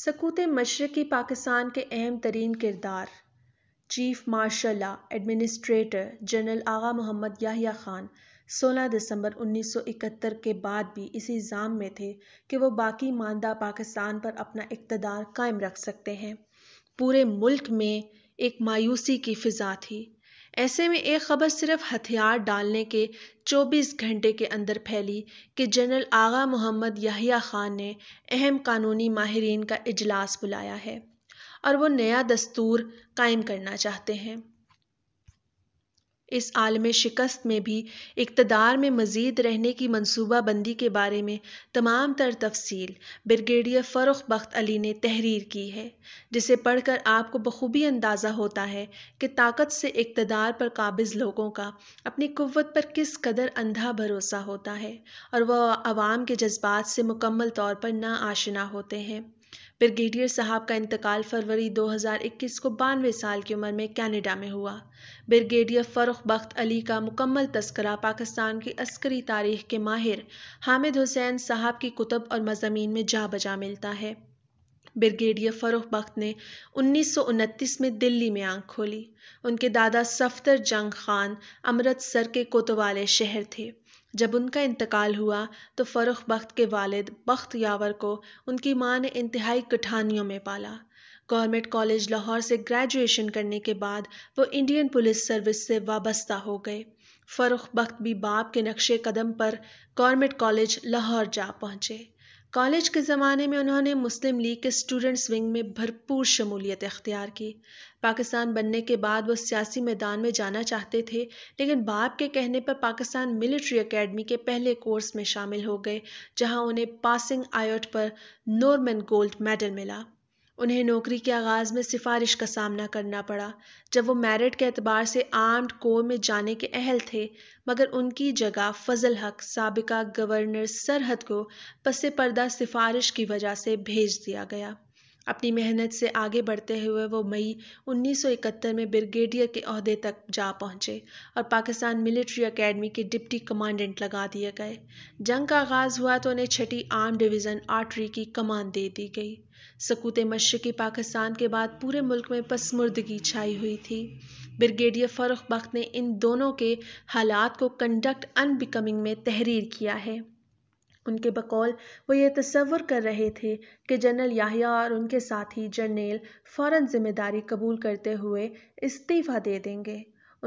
सकूत मशरक़ी पाकिस्तान के अहम तरीन किरदार chief marshal administrator general Agha Mohammad Yahya Khan 16 दिसंबर 1971 के बाद भी इसी जाम में थे कि वो बाकी मानदा पाकिस्तान पर अपना इकतदार कायम रख सकते हैं पूरे मुल्क में एक मायूसी की फ़िज़ा थी ऐसे में एक खबर सिर्फ हथियार डालने के 24 घंटे के अंदर फैली कि जनरल आगा मोहम्मद याहिया खान ने अहम कानूनी माहरीन का इजलास बुलाया है और वो नया दस्तूर कायम करना चाहते हैं इस आलम शिकस्त में भी इकतदार में मजीद रहने की मनसूबा बंदी के बारे में तमाम तर तफसील ब्रिगेडियर फ़रुख बख्त अली ने तहरीर की है जिसे पढ़ कर आपको बखूबी अंदाज़ा होता है कि ताकत से इकतदार पर काबिज़ लोगों का अपनी कुत पर किस कदर अंधा भरोसा होता है और वह आवाम के जज्बात से मुकम्मल तौर पर नाआशना होते हैं ब्रिगेडियर साहब का इंतकाल फरवरी 2021 को बानवे साल की उम्र में कनाडा में हुआ ब्रिगेडियर फ़रुख बख्त अली का मुकम्मल तस्करा पाकिस्तान की अस्करी तारीख के माहिर हामिद हुसैन साहब की कुतब और मजामी में जा बजा मिलता है ब्रिगेडियर फ़रुख बख्त ने उन्नीस में दिल्ली में आंख खोली उनके दादा सफदर जंग खान अमृतसर के कोतवाले शहर थे जब उनका इंतकाल हुआ तो फ़रुख़ बख्त के वालिद यावर को उनकी माँ ने इंतहाई कठानियों में पाला गवर्नमेंट कॉलेज लाहौर से ग्रेजुएशन करने के बाद वो इंडियन पुलिस सर्विस से वाबस्ता हो गए फ़रुख बख्त भी बाप के नक्शे कदम पर गवर्नमेंट कॉलेज लाहौर जा पहुँचे कॉलेज के ज़माने में उन्होंने मुस्लिम लीग के स्टूडेंट्स विंग में भरपूर शमूलियत अख्तियार की पाकिस्तान बनने के बाद वो सियासी मैदान में जाना चाहते थे लेकिन बाप के कहने पर पाकिस्तान मिलिट्री एकेडमी के पहले कोर्स में शामिल हो गए जहां उन्हें पासिंग आयोट पर नॉर्मन गोल्ड मेडल मिला उन्हें नौकरी के आगाज़ में सिफारिश का सामना करना पड़ा जब वो मेरिट के अतबार से आर्म्ड कोर में जाने के अहल थे मगर उनकी जगह फजल हक सबका गवर्नर सरहद को पस पर्दा सिफारिश की वजह से भेज दिया गया अपनी मेहनत से आगे बढ़ते हुए वो मई 1971 में ब्रिगेडियर के अहदे तक जा पहुंचे और पाकिस्तान मिलिट्री एकेडमी के डिप्टी कमांडेंट लगा दिए गए जंग का आगाज़ हुआ तो उन्हें छठी आर्म डिवीज़न आर्टरी की कमान दे दी गई सकूत मशरक़ी पाकिस्तान के बाद पूरे मुल्क में पसमुर्दगी छाई हुई थी ब्रिगेडियर फ़रुख बख्त ने इन दोनों के हालात को कंडक्ट अनबिकमिंग में तहरीर किया है उनके बकौल वो ये तस्वर कर रहे थे कि जनरल याहिया और उनके साथी जनरल फ़ौरन जिम्मेदारी कबूल करते हुए इस्तीफ़ा दे देंगे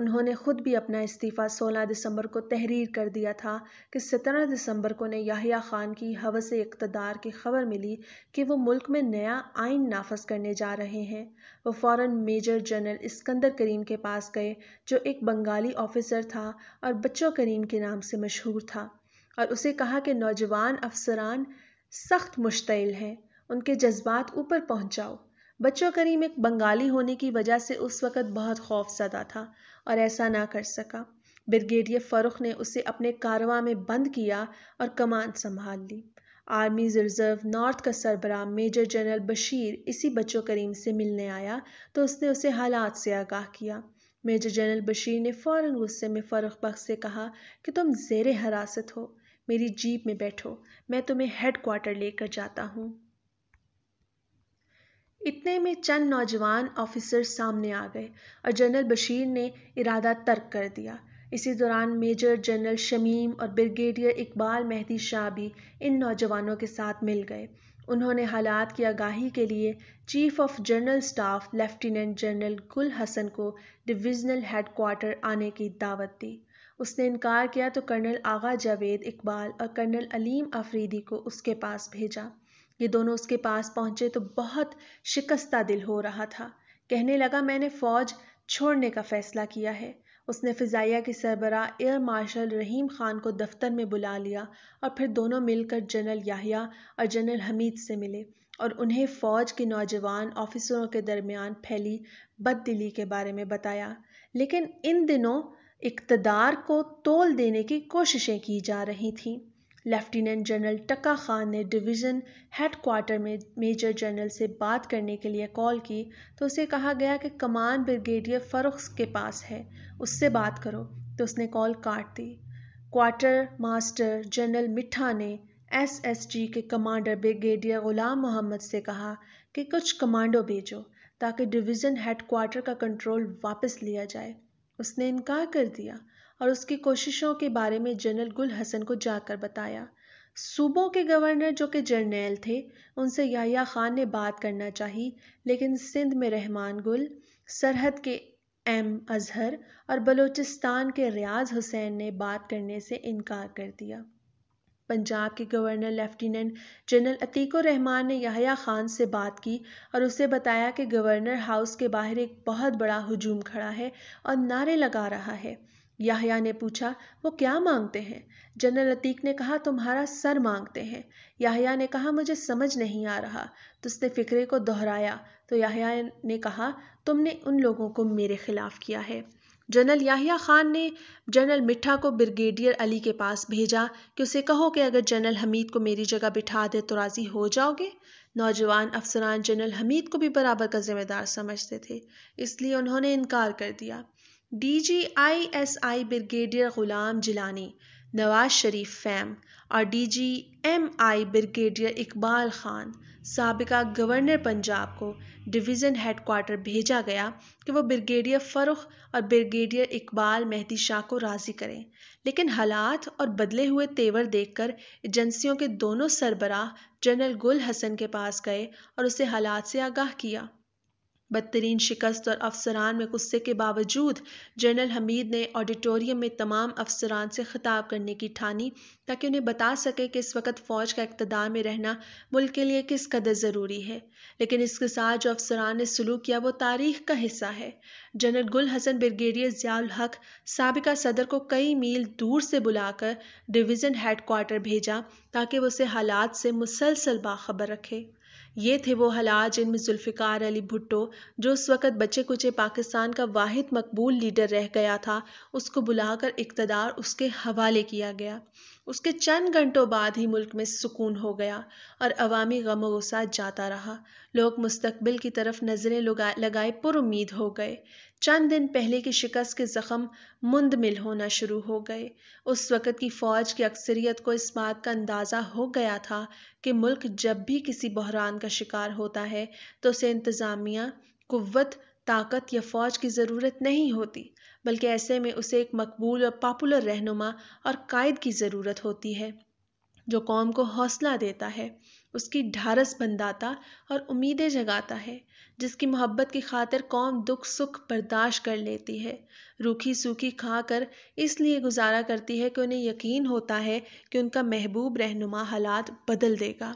उन्होंने खुद भी अपना इस्तीफ़ा 16 दिसंबर को तहरीर कर दिया था कि 17 दिसंबर को उन्हें याहिया ख़ान की हवस इकतदार की खबर मिली कि वो मुल्क में नया आइन नाफज करने जा रहे हैं वो फ़ौर मेजर जनरल इस्कंदर करीम के पास गए जो एक बंगाली ऑफिसर था और बच्चों करीम के नाम से मशहूर था और उसे कहा कि नौजवान अफसरान सख्त मुश्तिल हैं उनके जज्बात ऊपर पहुंचाओ बच्चों करीम एक बंगाली होने की वजह से उस वक़्त बहुत खौफ जदा था और ऐसा ना कर सका ब्रिगेडियर फ़रुख ने उसे अपने कारवा में बंद किया और कमान संभाल ली आर्मीज रिजर्व नॉर्थ का सरबरा मेजर जनरल बशीर इसी बच्चों करीम से मिलने आया तो उसने उसे हालात से आगाह किया मेजर जनरल बशीर ने फ़ौर गुस्से में फ़रुख बख्श से कहा कि तुम जेर हरासत हो मेरी जीप में बैठो मैं तुम्हें हेड क्वार्टर लेकर जाता हूँ इतने में चंद नौजवान ऑफिसर सामने आ गए और जनरल बशीर ने इरादा तर्क कर दिया इसी दौरान मेजर जनरल शमीम और ब्रिगेडियर इकबाल मेहदी शाह भी इन नौजवानों के साथ मिल गए उन्होंने हालात की आगाही के लिए chief of general staff lieutenant general Gul Hassan को डिविजनल हेड क्वार्टर आने की दावत दी उसने इनकार किया तो कर्नल आगा जावेद इकबाल और कर्नल अलीम आफरीदी को उसके पास भेजा ये दोनों उसके पास पहुंचे तो बहुत शिकस्ता दिल हो रहा था कहने लगा मैंने फ़ौज छोड़ने का फ़ैसला किया है उसने फ़िज़ाइया के सरबरा एयर मार्शल रहीम ख़ान को दफ्तर में बुला लिया और फिर दोनों मिलकर जनरल याहिया और जनरल हमीद से मिले और उन्हें फ़ौज के नौजवान ऑफिसरों के दरमियान फैली बद के बारे में बताया लेकिन इन दिनों इकतदार को तोल देने की कोशिशें की जा रही थीं लेफ्टिनेंट जनरल टका खान ने डिवीज़न हेडक्वार्टर में मेजर जनरल से बात करने के लिए कॉल की तो उसे कहा गया कि कमान ब्रिगेडियर फ़रुख्स के पास है उससे बात करो तो उसने कॉल काट दी क्वार्टर मास्टर जनरल मिठा ने एसएसजी के कमांडर ब्रिगेडियर ग़ुलाम मोहम्मद से कहा कि कुछ कमांडो भेजो ताकि डिवीज़न हेडक्वार्टर का कंट्रोल वापस लिया जाए उसने इनकार कर दिया और उसकी कोशिशों के बारे में जनरल गुल हसन को जाकर बताया सूबों के गवर्नर जो कि जर्नैल थे उनसे याहिया खान ने बात करना चाही लेकिन सिंध में रहमान गुल सरहद के एम अजहर और बलूचिस्तान के रियाज हुसैन ने बात करने से इनकार कर दिया पंजाब के governor lieutenant general Atiq Rahman ने यहाया खान से बात की और उसे बताया कि गवर्नर हाउस के बाहर एक बहुत बड़ा हजूम खड़ा है और नारे लगा रहा है याहया ने पूछा वो क्या मांगते हैं जनरल अतीक ने कहा तुम्हारा सर मांगते हैं याहया ने कहा मुझे समझ नहीं आ रहा तो उसने फिक्रे को दोहराया तो याहया ने कहा तुमने उन लोगों को मेरे खिलाफ किया है जनरल याहिया खान ने जनरल मिठा को ब्रिगेडियर अली के पास भेजा कि उसे कहो कि अगर जनरल हमीद को मेरी जगह बिठा दे तो राज़ी हो जाओगे नौजवान अफसरान जनरल हमीद को भी बराबर का जिम्मेदार समझते थे इसलिए उन्होंने इनकार कर दिया D G I S I brigadier Ghulam Jilani Nawaz Sharif fame और D G M I brigadier Iqbal Khan सबका गवर्नर पंजाब को डिवीज़न हेडकोार्टर भेजा गया कि वो ब्रिगेडियर फ़रुख और ब्रिगेडियर इकबाल मेहदी शाह को राज़ी करें लेकिन हालात और बदले हुए तेवर देखकर एजेंसियों के दोनों सरबराह जनरल गुल हसन के पास गए और उसे हालात से आगाह किया बदतरीन शिकस्त और अफसरान में गुस्से के बावजूद जनरल हमीद ने ऑडिटोरियम में तमाम अफसरान से खिताब करने की ठानी ताकि उन्हें बता सके कि इस वक्त फ़ौज का इकतदार में रहना मुल्क के लिए किस कदर ज़रूरी है लेकिन इसके साथ जो अफसरान ने सलूक किया वो तारीख का हिस्सा है जनरल गुल हसन ब्रिगेडियर ज़ियाल हक सबका सदर को कई मील दूर से बुलाकर डिवीज़न हेडकोार्टर भेजा ताकि वो उसे हालात से मुसलसल बाखबर रखे ये थे वो हालात जिनमें जुल्फ़िकार अली भुट्टो जो उस वक़्त बचे कुचे पाकिस्तान का वाहिद मकबूल लीडर रह गया था उसको बुलाकर इकतदार उसके हवाले किया गया उसके चंद घंटों बाद ही मुल्क में सुकून हो गया और अवामी गम वसा जाता रहा लोग मुस्तबिल की तरफ नज़रें लगाए पुरुद हो गए चंद दिन पहले की शिकस्त के ज़ख़म मुंदमिल होना शुरू हो गए उस वक़्त की फ़ौज की अक्सरियत को इस बात का अंदाज़ा हो गया था कि मुल्क जब भी किसी बहरान का शिकार होता है तो उसे इंतज़ामिया कुत ताकत या फ़ौज की ज़रूरत नहीं होती बल्कि ऐसे में उसे एक मकबूल और पॉपुलर रहनुमा और कायद की ज़रूरत होती है जो कौम को हौसला देता है उसकी ढारस बंधाता और उम्मीदें जगाता है जिसकी मोहब्बत की खातिर कौम दुख सुख बर्दाश्त कर लेती है रूखी सूखी खा कर इसलिए गुजारा करती है कि उन्हें यकीन होता है कि उनका महबूब रहनुमा हालात बदल देगा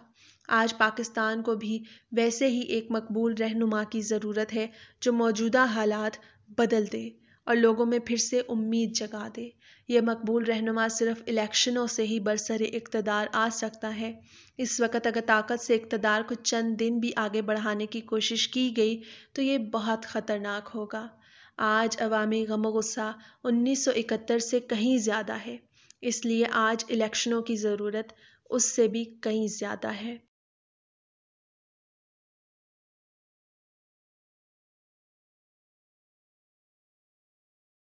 आज पाकिस्तान को भी वैसे ही एक मकबूल रहनुमा की ज़रूरत है जो मौजूदा हालात बदल दे और लोगों में फिर से उम्मीद जगा दे यह मकबूल रहनुमा सिर्फ इलेक्शनों से ही बरसर इकतदार आ सकता है इस वक्त अगर ताकत से इकतदार को चंद दिन भी आगे बढ़ाने की कोशिश की गई तो ये बहुत ख़तरनाक होगा आज अवामी गम गुस्सा उन्नीस सौ इकहत्तर से कहीं ज़्यादा है इसलिए आज इलेक्शनों की ज़रूरत उससे भी कहीं ज़्यादा है